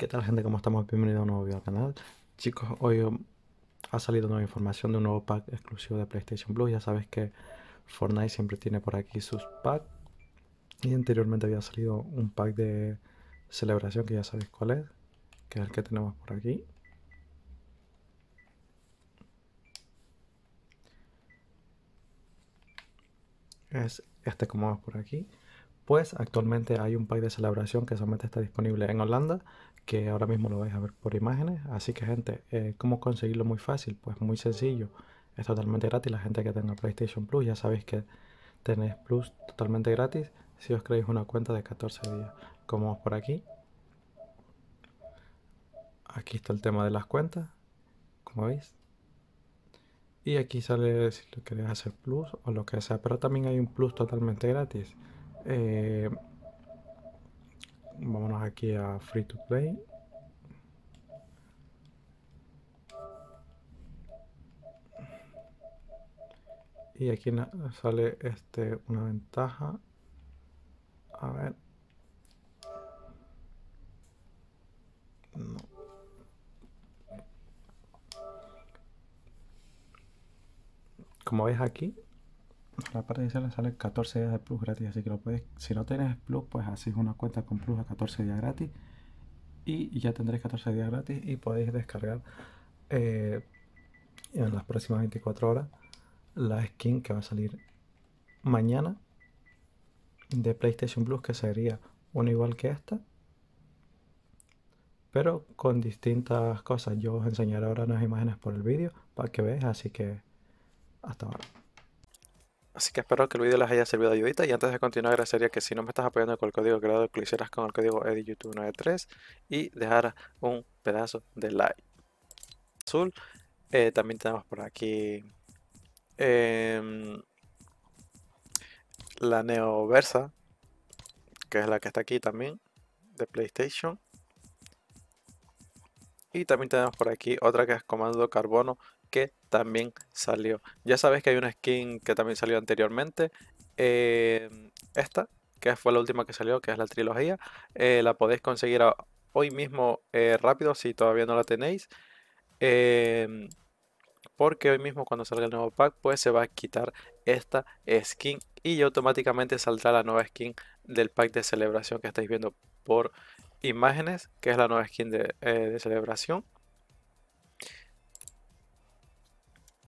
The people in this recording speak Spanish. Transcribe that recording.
¿Qué tal gente? ¿Cómo estamos? Bienvenidos a un nuevo video al canal. Chicos, hoy um, ha salido nueva información de un nuevo pack exclusivo de PlayStation Plus. Ya sabes que Fortnite siempre tiene por aquí sus packs. Y anteriormente había salido un pack de celebración que ya sabéis cuál es. Que es el que tenemos por aquí. Es este como vas por aquí pues actualmente hay un pack de celebración que solamente está disponible en Holanda, que ahora mismo lo vais a ver por imágenes. Así que gente, eh, ¿cómo conseguirlo muy fácil? Pues muy sencillo, es totalmente gratis. La gente que tenga PlayStation Plus ya sabéis que tenéis Plus totalmente gratis si os creéis una cuenta de 14 días. Como por aquí, aquí está el tema de las cuentas, como veis. Y aquí sale si lo queréis hacer plus o lo que sea, pero también hay un plus totalmente gratis. Eh, vámonos aquí a Free to Play. Y aquí sale este, una ventaja. A ver. No. Como veis aquí, la parte inicial sale 14 días de plus gratis así que lo puedes si no tienes plus pues hacéis una cuenta con plus a 14 días gratis y ya tendréis 14 días gratis y podéis descargar eh, en las próximas 24 horas la skin que va a salir mañana de PlayStation Plus que sería una igual que esta pero con distintas cosas yo os enseñaré ahora unas imágenes por el vídeo para que veáis así que hasta ahora Así que espero que el video les haya servido de ayudita y antes de continuar agradecería que si no me estás apoyando con el código creado que lo hicieras con el código YouTube 93 y dejaras un pedazo de like. Azul, eh, también tenemos por aquí la em, la Neoversa, que es la que está aquí también, de PlayStation. Y también tenemos por aquí otra que es Comando Carbono que también salió. Ya sabes que hay una skin que también salió anteriormente. Em, esta, que fue la última que salió, que es la trilogía. Eh, la podéis conseguir hoy mismo eh, rápido si todavía no la tenéis. Em, porque hoy mismo cuando salga el nuevo pack, pues se va a quitar esta skin y automáticamente saldrá la nueva skin del pack de celebración que estáis viendo por imágenes, que es la nueva skin de, eh, de celebración.